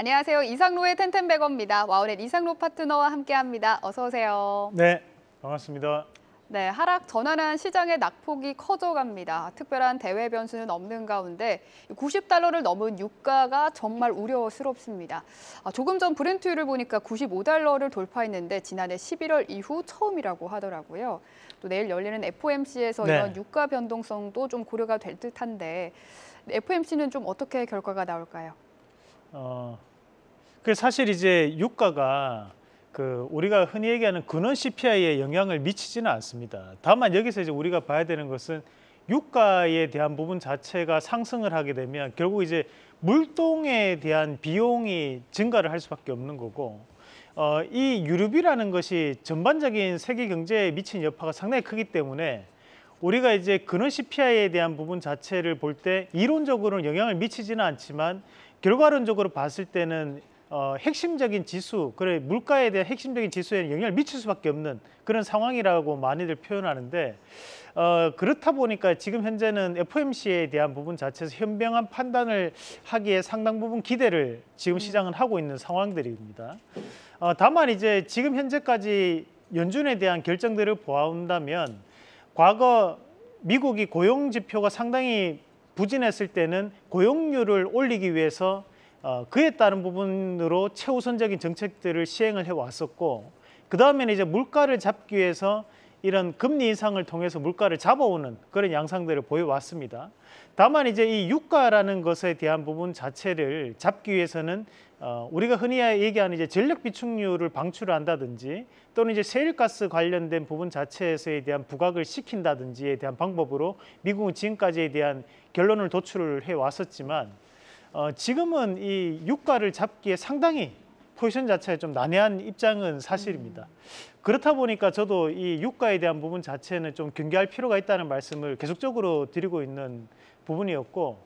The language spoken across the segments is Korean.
안녕하세요. 이상로의 텐텐백어입니다. 와우렛 이상로 파트너와 함께합니다. 어서 오세요. 네, 반갑습니다. 네, 하락 전환한 시장의 낙폭이 커져갑니다. 특별한 대외 변수는 없는 가운데 90달러를 넘은 유가가 정말 우려스럽습니다. 아, 조금 전 브렌트유를 보니까 95달러를 돌파했는데 지난해 11월 이후 처음이라고 하더라고요. 또 내일 열리는 FOMC에서 네. 이런 유가 변동성도 좀 고려가 될 듯한데 FOMC는 좀 어떻게 결과가 나올까요? 어, 그 사실 이제 유가가 그 우리가 흔히 얘기하는 근원 CPI에 영향을 미치지는 않습니다. 다만 여기서 이제 우리가 봐야 되는 것은 유가에 대한 부분 자체가 상승을 하게 되면 결국 이제 물동에 대한 비용이 증가를 할 수밖에 없는 거고 어, 이 유류비라는 것이 전반적인 세계 경제에 미친 여파가 상당히 크기 때문에 우리가 이제 근원 CPI에 대한 부분 자체를 볼 때 이론적으로는 영향을 미치지는 않지만 결과론적으로 봤을 때는 어, 핵심적인 지수, 그래 물가에 대한 핵심적인 지수에 영향을 미칠 수밖에 없는 그런 상황이라고 많이들 표현하는데 어, 그렇다 보니까 지금 현재는 FOMC에 대한 부분 자체에서 현명한 판단을 하기에 상당 부분 기대를 지금 시장은 하고 있는 상황들입니다. 어, 다만 이제 지금 현재까지 연준에 대한 결정들을 보아온다면 과거 미국이 고용 지표가 상당히 부진했을 때는 고용률을 올리기 위해서 어, 그에 따른 부분으로 최우선적인 정책들을 시행을 해왔었고 그 다음에는 이제 물가를 잡기 위해서 이런 금리 인상을 통해서 물가를 잡아오는 그런 양상들을 보여왔습니다. 다만 이제 이 유가라는 것에 대한 부분 자체를 잡기 위해서는 어, 우리가 흔히 얘기하는 이제 전력 비축률을 방출한다든지 또는 이제 세일가스 관련된 부분 자체에서에 대한 부각을 시킨다든지에 대한 방법으로 미국은 지금까지에 대한 결론을 도출해 을 왔었지만 어, 지금은 이 유가를 잡기에 상당히 포지션 자체에좀 난해한 입장은 사실입니다. 그렇다 보니까 저도 이 유가에 대한 부분 자체는 좀 경계할 필요가 있다는 말씀을 계속적으로 드리고 있는 부분이었고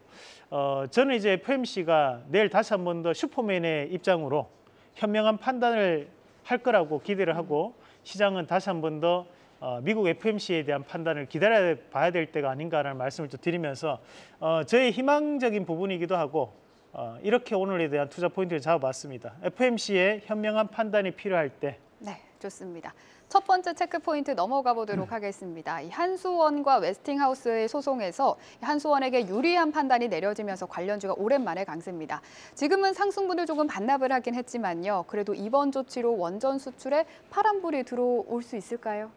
어, 저는 이제 FMC가 내일 다시 한 번 더 슈퍼맨의 입장으로 현명한 판단을 할 거라고 기대를 하고 시장은 다시 한번더 어, 미국 FMC에 대한 판단을 기다려 봐야 될 때가 아닌가라는 말씀을 좀 드리면서 어, 저의 희망적인 부분이기도 하고 어, 이렇게 오늘에 대한 투자 포인트를 잡아봤습니다. FMC의 현명한 판단이 필요할 때. 네, 좋습니다. 첫 번째 체크 포인트 넘어가 보도록 음. 하겠습니다. 한수원과 웨스팅하우스의 소송에서 한수원에게 유리한 판단이 내려지면서 관련주가 오랜만에 강세입니다. 지금은 상승분을 조금 반납을 하긴 했지만요. 그래도 이번 조치로 원전 수출에 파란불이 들어올 수 있을까요?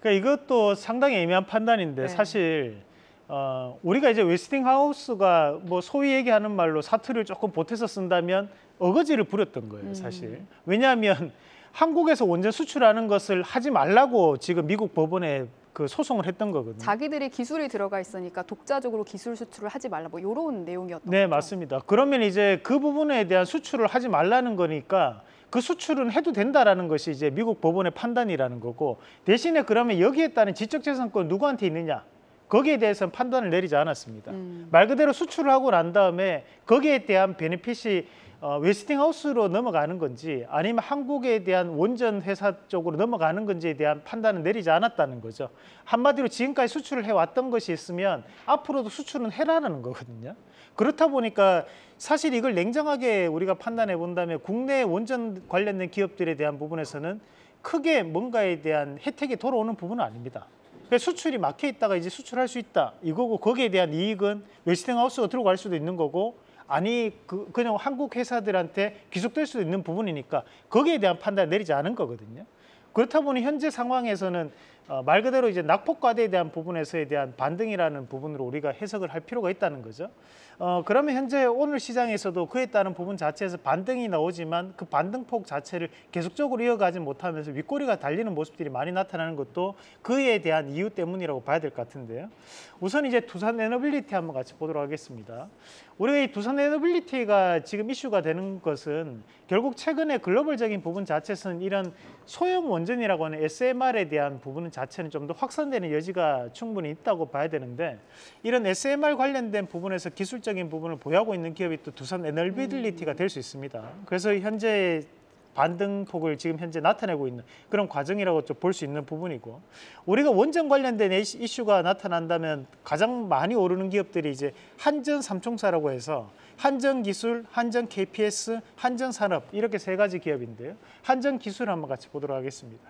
그러니까 이것도 상당히 애매한 판단인데 네. 사실 어, 우리가 이제 웨스팅하우스가 뭐 소위 얘기하는 말로 사투를 조금 보태서 쓴다면 어거지를 부렸던 거예요, 음. 사실. 음. 왜냐하면 한국에서 원전 수출하는 것을 하지 말라고 지금 미국 법원에 그 소송을 했던 거거든요. 자기들의 기술이 들어가 있으니까 독자적으로 기술 수출을 하지 말라 뭐 이런 내용이었던 네, 거죠? 맞습니다. 그러면 이제 그 부분에 대한 수출을 하지 말라는 거니까 그 수출은 해도 된다라는 것이 이제 미국 법원의 판단이라는 거고 대신에 그러면 여기에 따른 지적재산권 누구한테 있느냐 거기에 대해서는 판단을 내리지 않았습니다. 음. 말 그대로 수출을 하고 난 다음에 거기에 대한 베네핏이 어, 웨스팅하우스로 넘어가는 건지 아니면 한국에 대한 원전 회사 쪽으로 넘어가는 건지에 대한 판단은 내리지 않았다는 거죠. 한마디로 지금까지 수출을 해왔던 것이 있으면 앞으로도 수출은 해라라는 거거든요. 그렇다 보니까 사실 이걸 냉정하게 우리가 판단해 본다면 국내 원전 관련된 기업들에 대한 부분에서는 크게 뭔가에 대한 혜택이 돌아오는 부분은 아닙니다. 그러니까 수출이 막혀 있다가 이제 수출할 수 있다 이거고 거기에 대한 이익은 웨스팅하우스가 들어갈 수도 있는 거고 아니 그, 그냥 한국 회사들한테 귀속될 수 있는 부분이니까 거기에 대한 판단을 내리지 않은 거거든요. 그렇다 보니 현재 상황에서는 어, 말 그대로 이제 낙폭과대에 대한 부분에서에 대한 반등이라는 부분으로 우리가 해석을 할 필요가 있다는 거죠. 어, 그러면 현재 오늘 시장에서도 그에 따른 부분 자체에서 반등이 나오지만 그 반등폭 자체를 계속적으로 이어가지 못하면서 윗꼬리가 달리는 모습들이 많이 나타나는 것도 그에 대한 이유 때문이라고 봐야 될 것 같은데요. 우선 이제 두산 에너빌리티 한번 같이 보도록 하겠습니다. 우리가 이 두산 에너빌리티가 지금 이슈가 되는 것은 결국 최근에 글로벌적인 부분 자체에서는 이런 소형 원전이라고 하는 SMR에 대한 부분은 자체는 좀 더 확산되는 여지가 충분히 있다고 봐야 되는데 이런 SMR 관련된 부분에서 기술적인 부분을 보유하고 있는 기업이 또 두산 에너비딜리티가 음. 될수 있습니다. 그래서 현재 반등폭을 지금 현재 나타내고 있는 그런 과정이라고 좀볼수 있는 부분이고 우리가 원전 관련된 이슈가 나타난다면 가장 많이 오르는 기업들이 이제 한전 삼총사라고 해서 한전 기술, 한전 KPS, 한전 산업 이렇게 세 가지 기업인데요. 한전 기술 한번 같이 보도록 하겠습니다.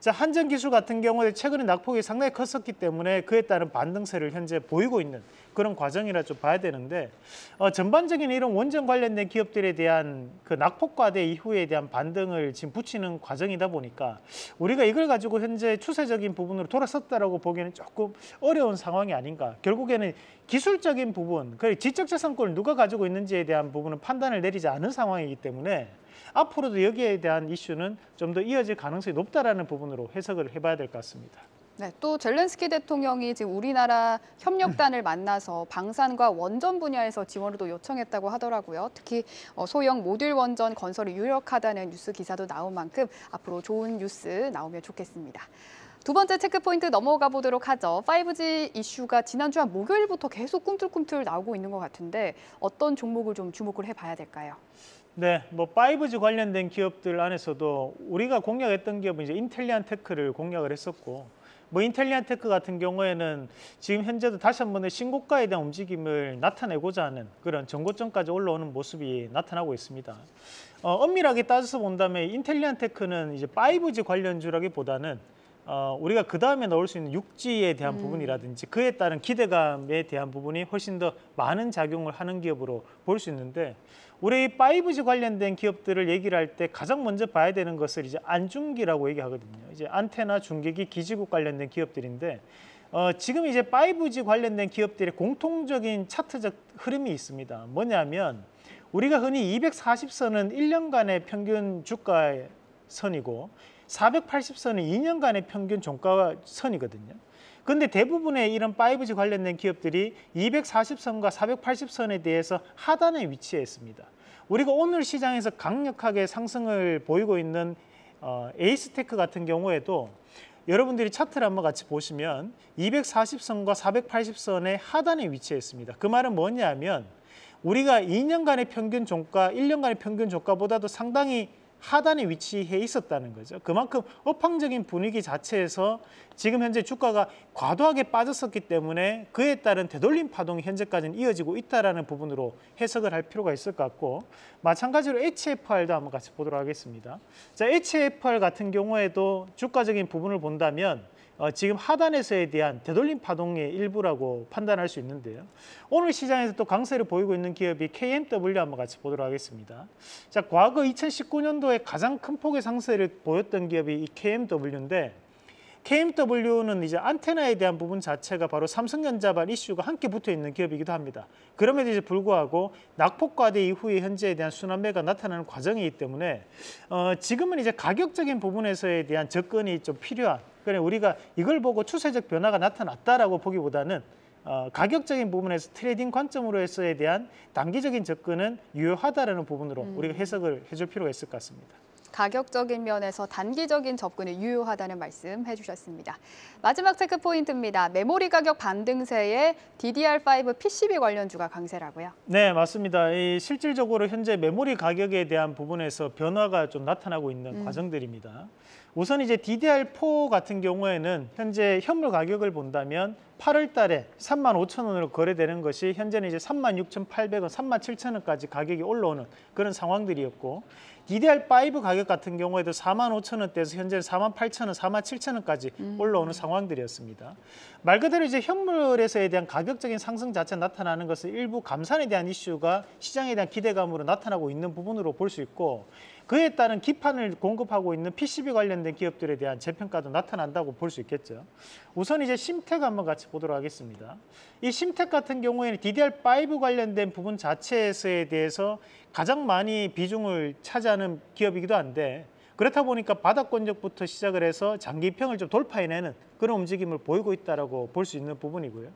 자, 한전 기술 같은 경우에 최근에 낙폭이 상당히 컸었기 때문에 그에 따른 반등세를 현재 보이고 있는 그런 과정이라 좀 봐야 되는데 어, 전반적인 이런 원전 관련된 기업들에 대한 그 낙폭과대 이후에 대한 반등을 지금 붙이는 과정이다 보니까 우리가 이걸 가지고 현재 추세적인 부분으로 돌아섰다라고 보기에는 조금 어려운 상황이 아닌가. 결국에는 기술적인 부분, 그리고 지적재산권을 누가 가지고 있는지에 대한 부분은 판단을 내리지 않은 상황이기 때문에 앞으로도 여기에 대한 이슈는 좀 더 이어질 가능성이 높다라는 부분으로 해석을 해봐야 될 것 같습니다. 네, 또 젤렌스키 대통령이 지금 우리나라 협력단을 만나서 방산과 원전 분야에서 지원을 요청했다고 하더라고요. 특히 어, 소형 모듈 원전 건설이 유력하다는 뉴스 기사도 나온 만큼 앞으로 좋은 뉴스 나오면 좋겠습니다. 두 번째 체크포인트 넘어가 보도록 하죠. 5G 이슈가 지난주 한 목요일부터 계속 꿈틀꿈틀 나오고 있는 것 같은데 어떤 종목을 좀 주목을 해봐야 될까요? 네, 뭐 5G 관련된 기업들 안에서도 우리가 공략했던 기업은 이제 인텔리안 테크를 공략을 했었고 뭐 인텔리안 테크 같은 경우에는 지금 현재도 다시 한 번의 신고가에 대한 움직임을 나타내고자 하는 그런 정고점까지 올라오는 모습이 나타나고 있습니다. 어, 엄밀하게 따져서 본다면 인텔리안 테크는 이제 5G 관련주라기보다는 어, 우리가 그 다음에 넣을 수 있는 육지에 대한 음. 부분이라든지 그에 따른 기대감에 대한 부분이 훨씬 더 많은 작용을 하는 기업으로 볼 수 있는데 우리 5G 관련된 기업들을 얘기를 할 때 가장 먼저 봐야 되는 것을 이제 안중기라고 얘기하거든요. 이제 안테나 중계기 기지국 관련된 기업들인데 어, 지금 이제 5G 관련된 기업들의 공통적인 차트적 흐름이 있습니다. 뭐냐면 우리가 흔히 240선은 1년간의 평균 주가 선이고 480선은 2년간의 평균 종가 선이거든요. 근데 대부분의 이런 5G 관련된 기업들이 240선과 480선에 대해서 하단에 위치해 있습니다. 우리가 오늘 시장에서 강력하게 상승을 보이고 있는 어, 에이스테크 같은 경우에도 여러분들이 차트를 한번 같이 보시면 240선과 480선의 하단에 위치해 있습니다. 그 말은 뭐냐면 우리가 2년간의 평균 종가, 1년간의 평균 종가보다도 상당히 하단에 위치해 있었다는 거죠. 그만큼 업황적인 분위기 자체에서 지금 현재 주가가 과도하게 빠졌었기 때문에 그에 따른 되돌림 파동이 현재까지는 이어지고 있다는 부분으로 해석을 할 필요가 있을 것 같고 마찬가지로 HFR도 한번 같이 보도록 하겠습니다. 자, HFR 같은 경우에도 주가적인 부분을 본다면 어, 지금 하단에서에 대한 되돌림 파동의 일부라고 판단할 수 있는데요. 오늘 시장에서 또 강세를 보이고 있는 기업이 KMW 한번 같이 보도록 하겠습니다. 자, 과거 2019년도에 가장 큰 폭의 상세를 보였던 기업이 이 KMW인데 KMW는 이제 안테나에 대한 부분 자체가 바로 삼성전자반 이슈가 함께 붙어 있는 기업이기도 합니다. 그럼에도 이제 불구하고 낙폭과대 이후에 현재에 대한 순환매가 나타나는 과정이기 때문에 어, 지금은 이제 가격적인 부분에서에 대한 접근이 좀 필요한 그러니까 우리가 이걸 보고 추세적 변화가 나타났다라고 보기보다는 어, 가격적인 부분에서 트레이딩 관점으로서에 대한 단기적인 접근은 유효하다라는 부분으로 음. 우리가 해석을 해줄 필요가 있을 것 같습니다. 가격적인 면에서 단기적인 접근이 유효하다는 말씀 해주셨습니다. 마지막 체크 포인트입니다. 메모리 가격 반등세에 DDR5 PCB 관련주가 강세라고요? 네, 맞습니다. 이 실질적으로 현재 메모리 가격에 대한 부분에서 변화가 좀 나타나고 있는 음. 과정들입니다. 우선 이제 DDR4 같은 경우에는 현재 현물 가격을 본다면 8월 달에 3 5 0 0원으로 거래되는 것이 현재는 이제 36,800원, 3 7 0 0원까지 가격이 올라오는 그런 상황들이었고 DDR5 가격 같은 경우에도 4 5 0 0원대에서 현재는 4 8 0 0원4 7 0 0원까지 올라오는 상황들이었습니다. 말 그대로 이제 현물에서에 대한 가격적인 상승 자체 나타나는 것은 일부 감산에 대한 이슈가 시장에 대한 기대감으로 나타나고 있는 부분으로 볼 수 있고 그에 따른 기판을 공급하고 있는 PCB 관련된 기업들에 대한 재평가도 나타난다고 볼 수 있겠죠. 우선 이제 심텍 한번 같이 보도록 하겠습니다. 이 심텍 같은 경우에는 DDR5 관련된 부분 자체에 서에 대해서 가장 많이 비중을 차지하는 기업이기도 한데 그렇다 보니까 바닥 권역부터 시작을 해서 장기평을 좀 돌파해내는 그런 움직임을 보이고 있다고 볼 수 있는 부분이고요.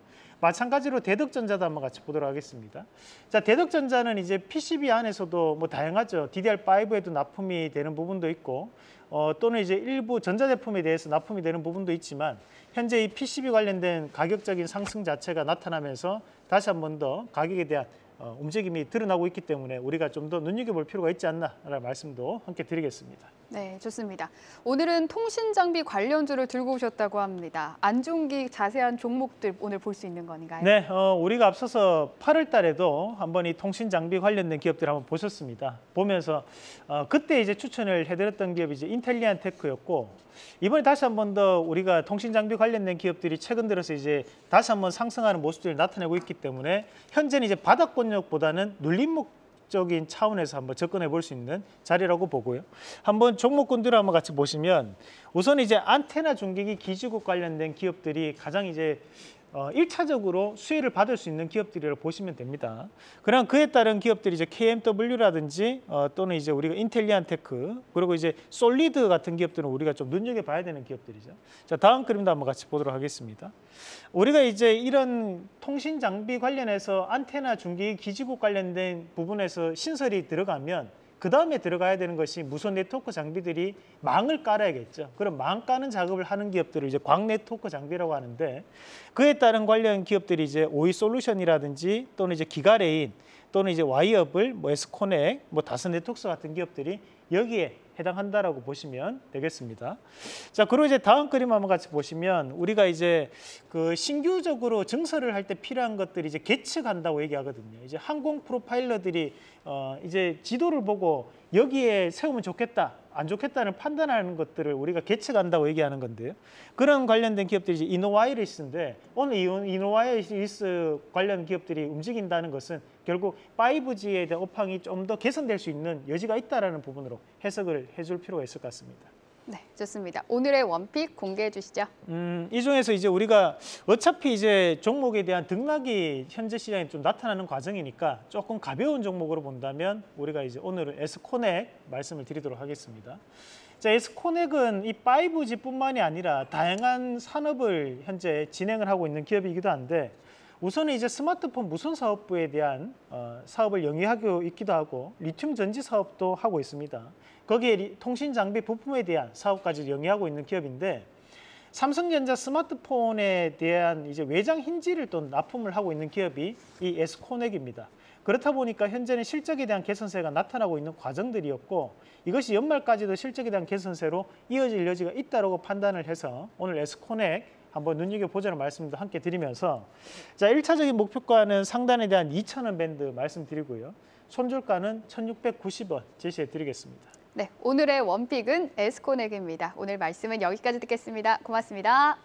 마찬가지로 대덕전자도 한번 같이 보도록 하겠습니다. 자, 대덕전자는 이제 PCB 안에서도 뭐 다양하죠. DDR5에도 납품이 되는 부분도 있고 어, 또는 이제 일부 전자제품에 대해서 납품이 되는 부분도 있지만 현재 이 PCB 관련된 가격적인 상승 자체가 나타나면서 다시 한 번 더 가격에 대한 어, 움직임이 드러나고 있기 때문에 우리가 좀 더 눈여겨볼 필요가 있지 않나라는 말씀도 함께 드리겠습니다. 네, 좋습니다. 오늘은 통신 장비 관련주를 들고 오셨다고 합니다. 안중기 자세한 종목들 오늘 볼 수 있는 건가요? 네, 어, 우리가 앞서서 8월 달에도 한번 이 통신 장비 관련된 기업들 한번 보셨습니다. 보면서 어, 그때 이제 추천을 해드렸던 기업이 이제 인텔리안 테크였고 이번에 다시 한번 더 우리가 통신 장비 관련된 기업들이 최근 들어서 이제 다시 한번 상승하는 모습들을 나타내고 있기 때문에 현재는 이제 바닥권 영력보다는 눌림목적인 차원에서 한번 접근해 볼 수 있는 자리라고 보고요. 한번 종목군들을 한번 같이 보시면 우선 이제 안테나 중계기 기지국 관련된 기업들이 가장 이제 1차적으로 어, 수혜를 받을 수 있는 기업들이라고 보시면 됩니다. 그럼 그에 따른 기업들이 이제 KMW라든지 어, 또는 이제 우리가 인텔리안테크 그리고 이제 솔리드 같은 기업들은 우리가 좀 눈여겨봐야 되는 기업들이죠. 자 다음 그림도 한번 같이 보도록 하겠습니다. 우리가 이제 이런 통신 장비 관련해서 안테나 중기 기지국 관련된 부분에서 신설이 들어가면 그 다음에 들어가야 되는 것이 무선 네트워크 장비들이 망을 깔아야겠죠. 그럼 망 까는 작업을 하는 기업들을 이제 광 네트워크 장비라고 하는데 그에 따른 관련 기업들이 이제 오이 솔루션이라든지 또는 이제 기가레인 또는 이제 와이업을 뭐 에스코넥, 뭐 다스 네트워크 같은 기업들이 여기에 해당한다라고 보시면 되겠습니다. 자, 그리고 이제 다음 그림 한번 같이 보시면 우리가 이제 그 신규적으로 증설을 할 때 필요한 것들이 이제 계측한다고 얘기하거든요. 이제 항공 프로파일러들이 어 이제 지도를 보고 여기에 세우면 좋겠다. 안 좋겠다는 판단하는 것들을 우리가 계측한다고 얘기하는 건데요. 그런 관련된 기업들이 이제 이노와이리스인데 오늘 이노와이리스 관련 기업들이 움직인다는 것은 결국 5G에 대한 업황이 좀 더 개선될 수 있는 여지가 있다라는 부분으로 해석을 해줄 필요가 있을 것 같습니다. 네, 좋습니다. 오늘의 원픽 공개해 주시죠. 음, 이 중에서 이제 우리가 어차피 이제 종목에 대한 등락이 현재 시장에 좀 나타나는 과정이니까 조금 가벼운 종목으로 본다면 우리가 이제 오늘은 에스코넥 말씀을 드리도록 하겠습니다. 자, 에스코넥은 이 5G뿐만이 아니라 다양한 산업을 현재 진행을 하고 있는 기업이기도 한데 우선은 이제 스마트폰 무선 사업부에 대한 어, 사업을 영위하고 있기도 하고 리튬 전지 사업도 하고 있습니다. 거기에 리, 통신 장비 부품에 대한 사업까지 영위하고 있는 기업인데 삼성전자 스마트폰에 대한 이제 외장 힌지를 또 납품을 하고 있는 기업이 이 에스코넥입니다. 그렇다 보니까 현재는 실적에 대한 개선세가 나타나고 있는 과정들이었고 이것이 연말까지도 실적에 대한 개선세로 이어질 여지가 있다고 판단을 해서 오늘 에스코넥 한번 눈여겨보자는 말씀도 함께 드리면서 자 1차적인 목표가는 상단에 대한 2,000원 밴드 말씀드리고요. 손절가는 1,690원 제시해 드리겠습니다. 네, 오늘의 원픽은 에스코넥입니다. 오늘 말씀은 여기까지 듣겠습니다. 고맙습니다.